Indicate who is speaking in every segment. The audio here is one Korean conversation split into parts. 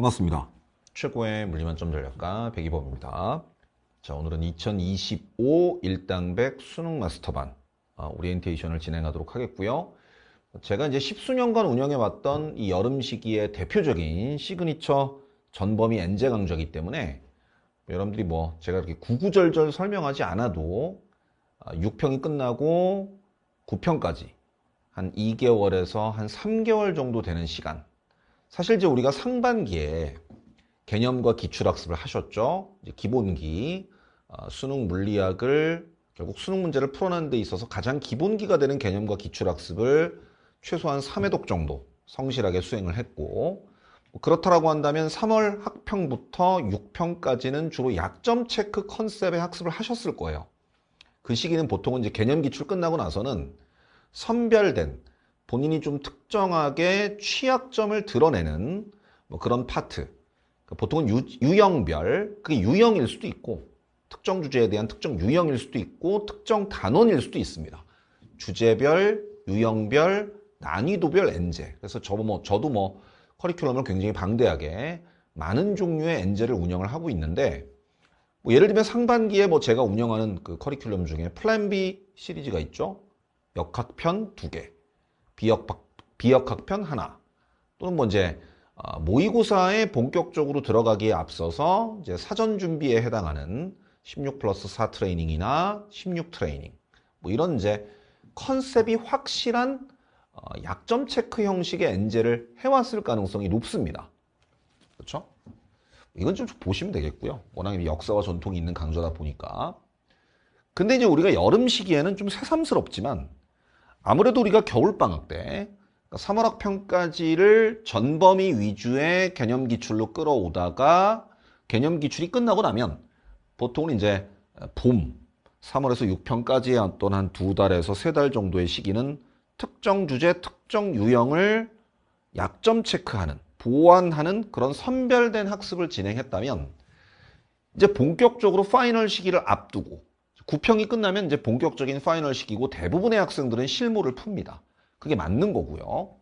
Speaker 1: 반갑습니다. 최고의 물리만점 전략가 백이범입니다. 자, 오늘은 2025 일당백 수능 마스터반 아, 오리엔테이션을 진행하도록 하겠고요. 제가 이제 십수년간 운영해왔던 이 여름 시기의 대표적인 시그니처 전범위 엔제 강좌이기 때문에 여러분들이 뭐 제가 이렇게 구구절절 설명하지 않아도 6평이 아, 끝나고 9평까지 한 2개월에서 한 3개월 정도 되는 시간 사실 이제 우리가 상반기에 개념과 기출학습을 하셨죠. 기본기, 어, 수능 물리학을 결국 수능 문제를 풀어내는 데 있어서 가장 기본기가 되는 개념과 기출학습을 최소한 3회독 정도 성실하게 수행을 했고 뭐 그렇다라고 한다면 3월 학평부터 6평까지는 주로 약점 체크 컨셉의 학습을 하셨을 거예요. 그 시기는 보통은 이제 개념 기출 끝나고 나서는 선별된 본인이 좀 특정하게 취약점을 드러내는 뭐 그런 파트 그러니까 보통은 유, 형별 그게 유형일 수도 있고 특정 주제에 대한 특정 유형일 수도 있고 특정 단원일 수도 있습니다 주제별, 유형별, 난이도별 엔제 그래서 저, 뭐, 저도 뭐 커리큘럼을 굉장히 방대하게 많은 종류의 엔제를 운영을 하고 있는데 뭐 예를 들면 상반기에 뭐 제가 운영하는 그 커리큘럼 중에 플랜 B 시리즈가 있죠 역학편 두개 비역, 비역학편 하나 또는 뭐 이제 어, 모의고사에 본격적으로 들어가기에 앞서서 이제 사전 준비에 해당하는 16 플러스 4 트레이닝이나 16 트레이닝 뭐 이런 이제 컨셉이 확실한 어, 약점 체크 형식의 엔젤을 해왔을 가능성이 높습니다. 그렇죠? 이건 좀 보시면 되겠고요. 워낙 역사와 전통이 있는 강좌다 보니까. 근데 이제 우리가 여름 시기에는 좀 새삼스럽지만 아무래도 우리가 겨울방학 때 그러니까 3월 학평까지를 전범위 위주의 개념 기출로 끌어오다가 개념 기출이 끝나고 나면 보통은 이제 봄 3월에서 6평까지 어떤 한 두 달에서 세 달 정도의 시기는 특정 주제, 특정 유형을 약점 체크하는, 보완하는 그런 선별된 학습을 진행했다면 이제 본격적으로 파이널 시기를 앞두고 9평이 끝나면 이제 본격적인 파이널 시기고 대부분의 학생들은 실무를 풉니다. 그게 맞는 거고요.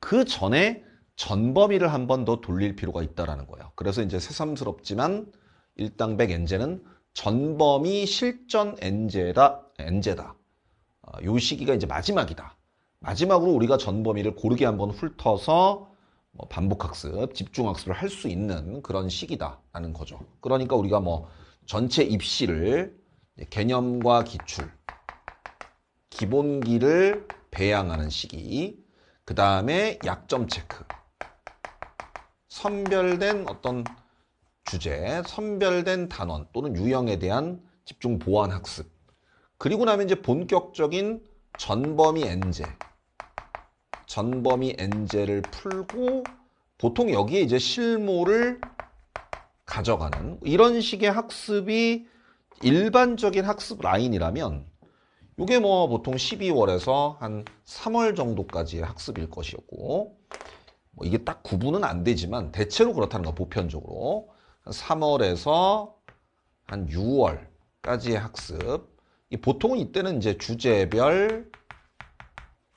Speaker 1: 그 전에 전범위를 한 번 더 돌릴 필요가 있다라는 거예요. 그래서 이제 새삼스럽지만 일당백 엔제는 전범위 실전 엔제다 엔제다. 어, 요 시기가 이제 마지막이다. 마지막으로 우리가 전범위를 고르게 한 번 훑어서 뭐 반복학습, 집중학습을 할 수 있는 그런 시기다라는 거죠. 그러니까 우리가 뭐 전체 입시를 개념과 기출, 기본기를 배양하는 시기, 그 다음에 약점 체크, 선별된 어떤 주제, 선별된 단원 또는 유형에 대한 집중 보완 학습. 그리고 나면 이제 본격적인 전범위 엔제, 전범위 엔제를 풀고 보통 여기에 이제 실무를 가져가는 이런 식의 학습이 일반적인 학습 라인이라면 이게 뭐 보통 12월에서 한 3월 정도까지의 학습일 것이었고 뭐 이게 딱 구분은 안 되지만 대체로 그렇다는 거 보편적으로 3월에서 한 6월까지의 학습 보통은 이때는 이제 주제별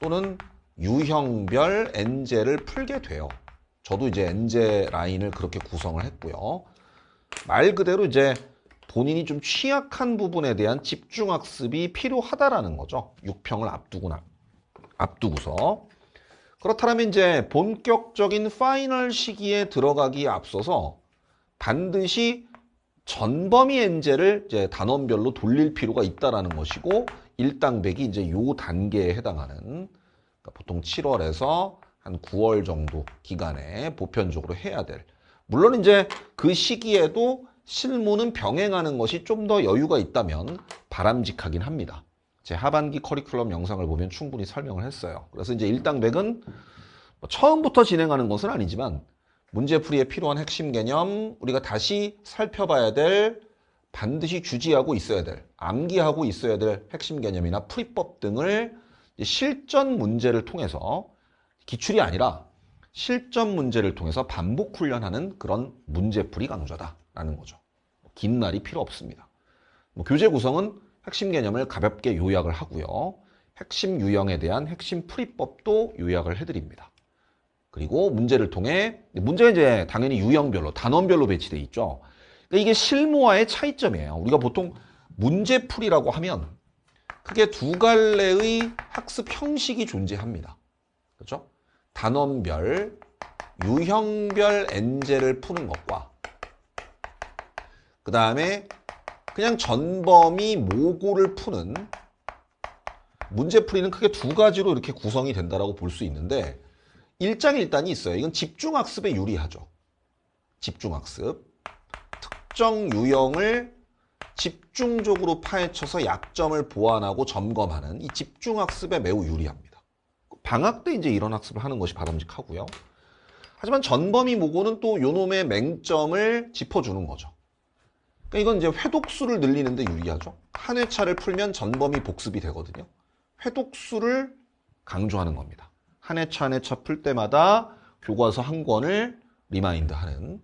Speaker 1: 또는 유형별 엔제를 풀게 돼요. 저도 이제 엔제 라인을 그렇게 구성을 했고요. 말 그대로 이제 본인이 좀 취약한 부분에 대한 집중학습이 필요하다라는 거죠. 6평을 앞두고나 앞두고서 그렇다면 이제 본격적인 파이널 시기에 들어가기에 앞서서 반드시 전범위 엔젤을 이제 단원별로 돌릴 필요가 있다라는 것이고 일당백이 이제 요 단계에 해당하는 그러니까 보통 7월에서 한 9월 정도 기간에 보편적으로 해야 될 물론 이제 그 시기에도 실무는 병행하는 것이 좀 더 여유가 있다면 바람직하긴 합니다. 제 하반기 커리큘럼 영상을 보면 충분히 설명을 했어요. 그래서 이제 1당백은 뭐 처음부터 진행하는 것은 아니지만 문제풀이에 필요한 핵심 개념 우리가 다시 살펴봐야 될 반드시 주지하고 있어야 될 암기하고 있어야 될 핵심 개념이나 풀이법 등을 실전 문제를 통해서 기출이 아니라 실전 문제를 통해서 반복 훈련하는 그런 문제풀이 강조다라는 거죠. 긴 날이 필요 없습니다. 뭐 교재 구성은 핵심 개념을 가볍게 요약을 하고요. 핵심 유형에 대한 핵심 풀이법도 요약을 해드립니다. 그리고 문제를 통해 문제가 이제 당연히 유형별로 단원별로 배치되어 있죠. 그러니까 이게 실무와의 차이점이에요. 우리가 보통 문제풀이라고 하면 크게 두 갈래의 학습 형식이 존재합니다. 그렇죠? 단원별, 유형별 엔젤을 푸는 것과 그 다음에 그냥 전범위 모고를 푸는 문제풀이는 크게 두 가지로 이렇게 구성이 된다고볼 수 있는데 일장일단이 있어요. 이건 집중학습에 유리하죠. 집중학습. 특정 유형을 집중적으로 파헤쳐서 약점을 보완하고 점검하는 이 집중학습에 매우 유리합니다. 방학 때 이제 이런 학습을 하는 것이 바람직하고요. 하지만 전범위 모고는 또 요놈의 맹점을 짚어주는 거죠. 그러니까 이건 이제 회독수를 늘리는데 유리하죠. 한 회차를 풀면 전범위 복습이 되거든요. 회독수를 강조하는 겁니다. 한 회차 한 회차 풀 때마다 교과서 한 권을 리마인드 하는.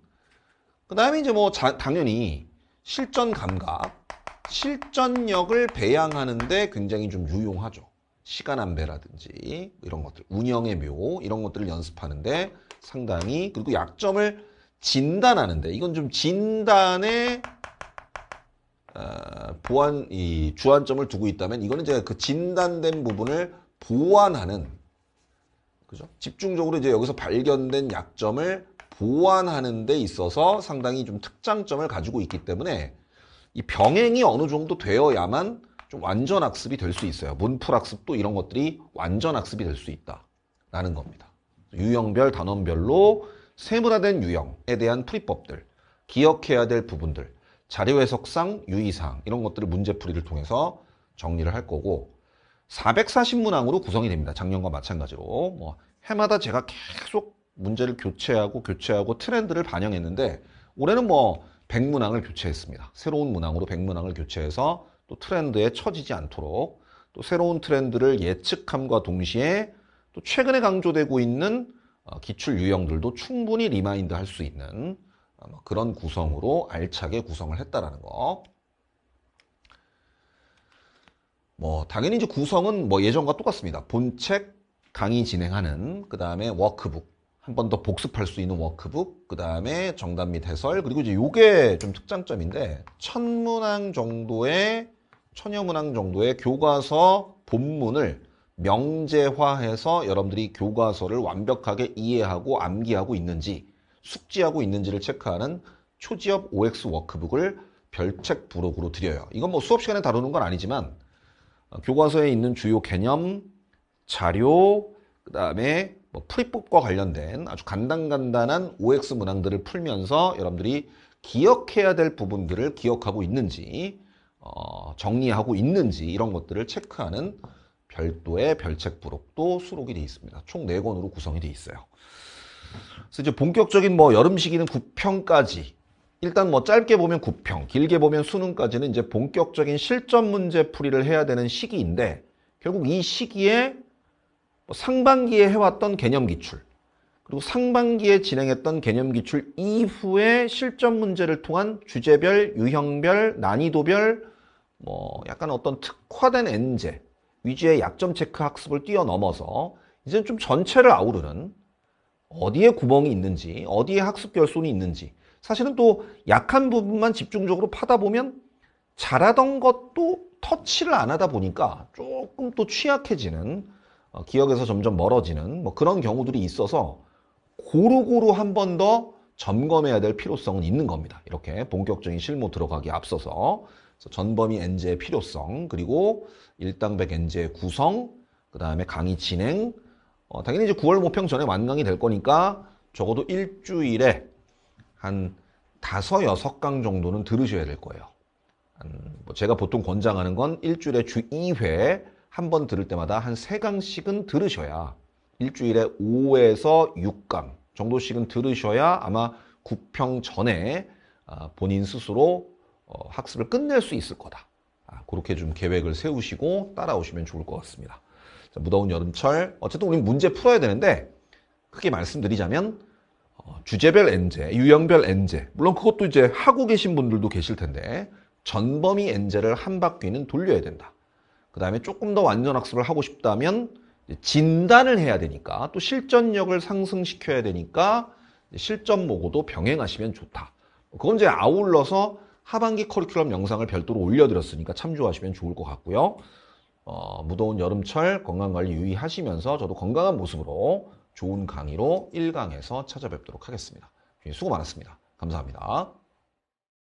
Speaker 1: 그 다음에 이제 뭐 자, 당연히 실전 감각, 실전력을 배양하는데 굉장히 좀 유용하죠. 시간 안배라든지 이런 것들, 운영의 묘 이런 것들을 연습하는데 상당히 그리고 약점을 진단하는데 이건 좀 진단에 어, 보완 이 주안점을 두고 있다면 이거는 제가 그 진단된 부분을 보완하는 그죠? 집중적으로 이제 여기서 발견된 약점을 보완하는 데 있어서 상당히 좀 특장점을 가지고 있기 때문에 이 병행이 어느 정도 되어야만 좀 완전 학습이 될 수 있어요. 문풀 학습도 이런 것들이 완전 학습이 될 수 있다라는 겁니다. 유형별 단원별로 세분화된 유형에 대한 풀이법들, 기억해야 될 부분들, 자료 해석상 유의사항 이런 것들을 문제풀이를 통해서 정리를 할 거고 440문항으로 구성이 됩니다. 작년과 마찬가지로 뭐 해마다 제가 계속 문제를 교체하고 교체하고 트렌드를 반영했는데 올해는 뭐 백문항을 교체했습니다. 새로운 문항으로 백문항을 교체해서 또 트렌드에 처지지 않도록 또 새로운 트렌드를 예측함과 동시에 또 최근에 강조되고 있는 어, 기출 유형들도 충분히 리마인드 할 수 있는 어, 뭐 그런 구성으로 알차게 구성을 했다라는 거. 뭐 당연히 이제 구성은 뭐 예전과 똑같습니다. 본책 강의 진행하는 그 다음에 워크북 한번더 복습할 수 있는 워크북, 그 다음에 정답 및 해설, 그리고 이제 요게 좀 특장점인데, 천문항 정도의, 천여문항 정도의 교과서 본문을 명제화해서 여러분들이 교과서를 완벽하게 이해하고 암기하고 있는지, 숙지하고 있는지를 체크하는 초지업 OX 워크북을 별책 부록으로 드려요. 이건 뭐 수업 시간에 다루는 건 아니지만, 어, 교과서에 있는 주요 개념, 자료, 그 다음에 뭐 프리법과 관련된 아주 간단간단한 OX 문항들을 풀면서 여러분들이 기억해야 될 부분들을 기억하고 있는지 어, 정리하고 있는지 이런 것들을 체크하는 별도의 별책 부록도 수록이 되어 있습니다. 총 4권으로 구성이 되어 있어요. 그래서 이제 본격적인 뭐 여름 시기는 9평까지 일단 뭐 짧게 보면 9평, 길게 보면 수능까지는 이제 본격적인 실전 문제 풀이를 해야 되는 시기인데 결국 이 시기에 뭐 상반기에 해왔던 개념 기출 그리고 상반기에 진행했던 개념 기출 이후에 실전 문제를 통한 주제별, 유형별, 난이도별 뭐 약간 어떤 특화된 엔제 위주의 약점 체크 학습을 뛰어넘어서 이제는 좀 전체를 아우르는 어디에 구멍이 있는지 어디에 학습 결손이 있는지 사실은 또 약한 부분만 집중적으로 파다 보면 잘하던 것도 터치를 안 하다 보니까 조금 또 취약해지는 어, 기억에서 점점 멀어지는 뭐 그런 경우들이 있어서 고루고루 한 번 더 점검해야 될 필요성은 있는 겁니다. 이렇게 본격적인 실무 들어가기 앞서서 전범위 엔제의 필요성 그리고 일당백 엔제의 구성 그 다음에 강의 진행 어, 당연히 이제 9월 모평 전에 완강이 될 거니까 적어도 일주일에 한 다섯 여섯 강 정도는 들으셔야 될 거예요. 한, 뭐 제가 보통 권장하는 건 일주일에 주 2회 한번 들을 때마다 한 세강씩은 들으셔야 일주일에 5에서 6강 정도씩은 들으셔야 아마 9평 전에 아, 본인 스스로 어, 학습을 끝낼 수 있을 거다. 아, 그렇게 좀 계획을 세우시고 따라오시면 좋을 것 같습니다. 무더운 여름철 어쨌든 우리 문제 풀어야 되는데 크게 말씀드리자면 어, 주제별 엔제, 유형별 엔제 물론 그것도 이제 하고 계신 분들도 계실 텐데 전범위 엔제를 한 바퀴는 돌려야 된다. 그 다음에 조금 더 완전 학습을 하고 싶다면 진단을 해야 되니까 또 실전력을 상승시켜야 되니까 실전 모고도 병행하시면 좋다. 그건 이제 아울러서 하반기 커리큘럼 영상을 별도로 올려드렸으니까 참조하시면 좋을 것 같고요. 어, 무더운 여름철 건강관리 유의하시면서 저도 건강한 모습으로 좋은 강의로 1강에서 찾아뵙도록 하겠습니다. 수고 많았습니다. 감사합니다.